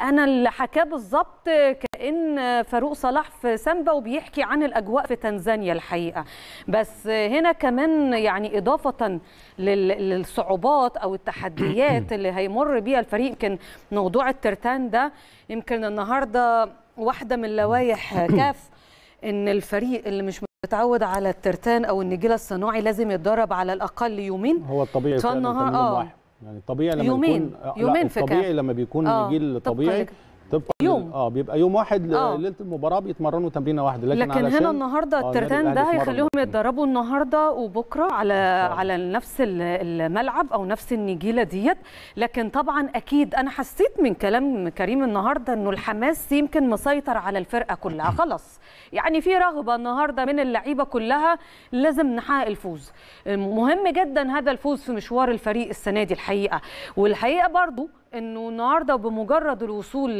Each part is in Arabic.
انا اللي حكاه بالظبط كان فاروق صلاح في سامبا وبيحكي عن الاجواء في تنزانيا الحقيقه بس هنا كمان يعني اضافه للصعوبات او التحديات اللي هيمر بيها الفريق يمكن موضوع الترتان ده يمكن النهارده واحده من لوائح كاف ان الفريق اللي مش متعود على الترتان او النجيله الصناعي لازم يتدرب على الاقل يومين هو الطبيعي فالنهار اه يعني طبيعي لما يومين يكون آه، يومين في طبيعي لما بيكون آه. جيل طبيعي طبقا يوم اه بيبقى يوم واحد آه. ليله المباراه بيتمرنوا تمرينه واحده لكن, لكن هنا النهارده آه الترتان يعني ده هيخليهم يتدربوا النهارده وبكره على آه. على نفس الملعب او نفس النجيله ديت لكن طبعا اكيد انا حسيت من كلام كريم النهارده انه الحماس يمكن مسيطر على الفرقه كلها خلاص يعني في رغبه النهارده من اللعيبه كلها لازم نحقق الفوز مهم جدا هذا الفوز في مشوار الفريق السنه دي الحقيقه والحقيقه برضو انه النهارده بمجرد الوصول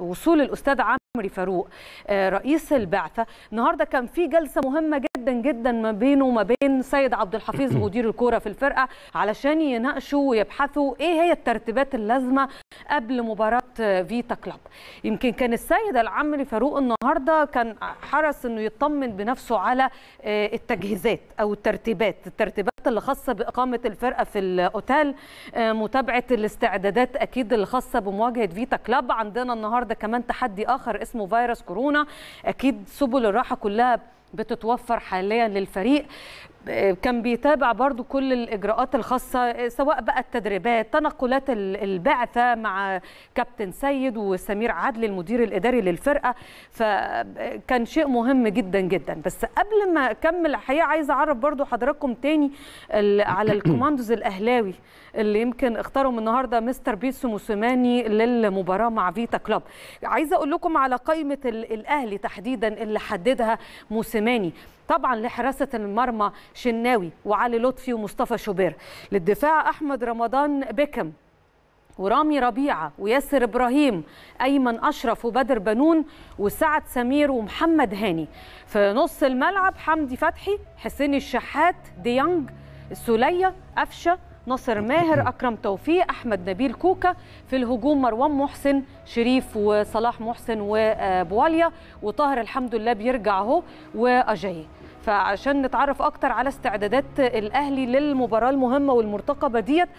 وصول الاستاذ عمرو فاروق آه، رئيس البعثه النهارده كان في جلسه مهمه جدا جدا ما بينه وما بين سيد عبد الحفيظ مدير الكوره في الفرقه علشان يناقشوا ويبحثوا ايه هي الترتيبات اللازمه قبل مباراه فيتا كلاب يمكن كان السيد العمري فاروق النهارده كان حرص انه يطمن بنفسه على آه، التجهيزات او الترتيبات الترتيبات اللي خاصه باقامه الفرقه في الاوتيل آه، متابعه الاستعدادات اكيد الخاصه بمواجهه فيتا كلاب عندنا النهارده كمان تحدي اخر اسمه فيروس كورونا اكيد سبل الراحه كلها بتتوفر حاليا للفريق آه، كان بيتابع برضو كل الإجراءات الخاصة آه، سواء بقى التدريبات تنقلات البعثة مع كابتن سيد وسمير عدلي المدير الإداري للفرقة فكان آه، شيء مهم جدا جدا بس قبل ما أكمل الحقيقة عايزة أعرف برضو حضراتكم تاني على الكوماندوز الأهلاوي اللي يمكن اختارهم النهاردة مستر بيسو موسيماني للمباراة مع فيتا كلوب عايزة أقول لكم على قائمة الأهلي تحديدا اللي حددها موسيماني السليماني طبعا لحراسة المرمى شناوي وعلي لطفي ومصطفى شوبير للدفاع أحمد رمضان بكم ورامي ربيعة وياسر إبراهيم أيمن أشرف وبدر بنون وسعد سمير ومحمد هاني في نص الملعب حمدي فتحي حسين الشحات ديانج السولية قفشة ناصر ماهر اكرم توفيق احمد نبيل كوكا في الهجوم مروان محسن شريف وصلاح محسن وبواليا وطاهر الحمد لله بيرجع اهو واجاي فعشان نتعرف اكتر على استعدادات الاهلي للمباراه المهمه والمرتقبه ديت